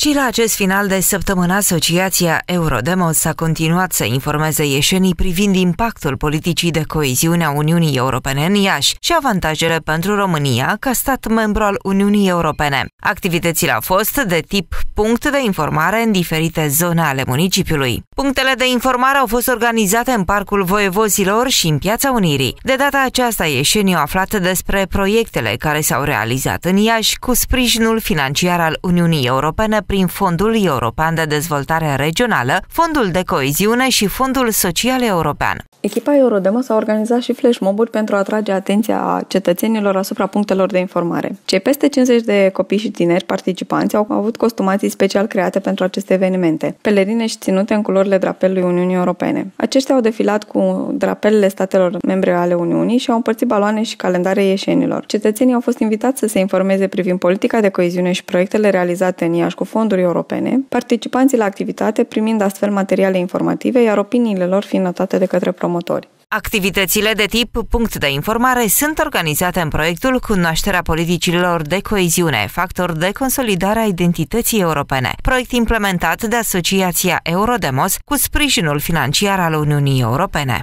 Și la acest final de săptămână, Asociația Eurodemos a continuat să informeze ieșenii privind impactul politicii de coeziune a Uniunii Europene în Iași și avantajele pentru România ca stat membru al Uniunii Europene. Activitățile au fost de tip punct de informare în diferite zone ale municipiului. Punctele de informare au fost organizate în Parcul Voievozilor și în Piața Unirii. De data aceasta, ieșenii au aflat despre proiectele care s-au realizat în Iași cu sprijinul financiar al Uniunii Europene prin Fondul European de Dezvoltare Regională, Fondul de Coeziune și Fondul Social European. Echipa s a organizat și flash mob-uri pentru a atrage atenția cetățenilor asupra punctelor de informare. Cei peste 50 de copii și tineri participanți au avut costumații special create pentru aceste evenimente, pelerine și ținute în culorile drapelului Uniunii Europene. Aceștia au defilat cu drapelele statelor membre ale Uniunii și au împărțit baloane și calendare ieșenilor. Cetățenii au fost invitați să se informeze privind politica de coeziune și proiectele realizate în Iași cu fonduri europene, participanții la activitate primind astfel materiale informative, iar opiniile lor fiind notate de către promotori promotori. Activitățile de tip punct de informare sunt organizate în proiectul Cunoașterea politicilor de coeziune, factor de consolidare a identității europene, proiect implementat de Asociația Eurodemos cu sprijinul financiar al Uniunii Europene.